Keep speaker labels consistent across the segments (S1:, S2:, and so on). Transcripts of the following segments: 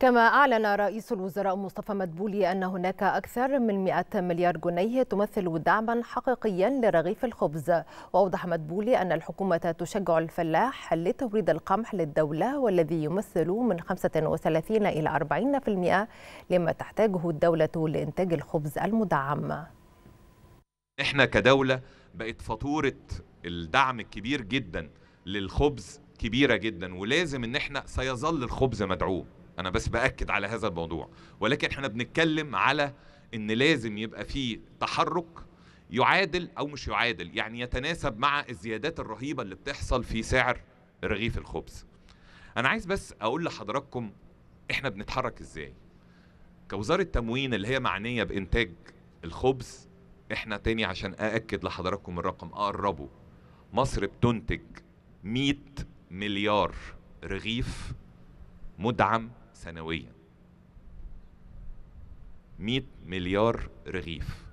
S1: كما أعلن رئيس الوزراء مصطفى مدبولي أن هناك أكثر من 100 مليار جنيه تمثل دعما حقيقيا لرغيف الخبز وأوضح مدبولي أن الحكومة تشجع الفلاح لتوريد القمح للدولة والذي يمثل من 35 إلى 40% لما تحتاجه الدولة لإنتاج الخبز المدعم
S2: إحنا كدولة بقت فاتورة الدعم الكبير جدا للخبز كبيرة جدا ولازم إن إحنا سيظل الخبز مدعوم انا بس باكد على هذا الموضوع ولكن احنا بنتكلم على ان لازم يبقى في تحرك يعادل او مش يعادل يعني يتناسب مع الزيادات الرهيبه اللي بتحصل في سعر رغيف الخبز انا عايز بس اقول لحضراتكم احنا بنتحرك ازاي كوزاره تموين اللي هي معنيه بانتاج الخبز احنا تاني عشان ااكد لحضراتكم الرقم اقربه مصر بتنتج 100 مليار رغيف مدعم سنويا 100 مليار رغيف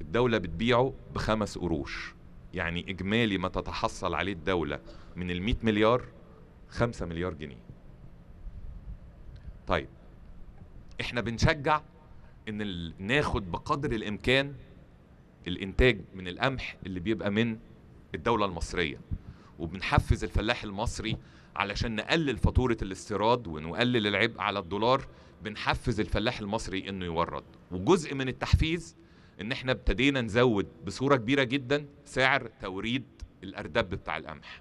S2: الدولة بتبيعه بخمس قروش يعني إجمالي ما تتحصل عليه الدولة من ال 100 مليار 5 مليار جنيه طيب احنا بنشجع ان ناخد بقدر الامكان الانتاج من القمح اللي بيبقى من الدوله المصريه وبنحفز الفلاح المصري علشان نقلل فاتوره الاستيراد ونقلل العبء على الدولار بنحفز الفلاح المصري انه يورد وجزء من التحفيز ان احنا ابتدينا نزود بصوره كبيره جدا سعر توريد الاردب بتاع القمح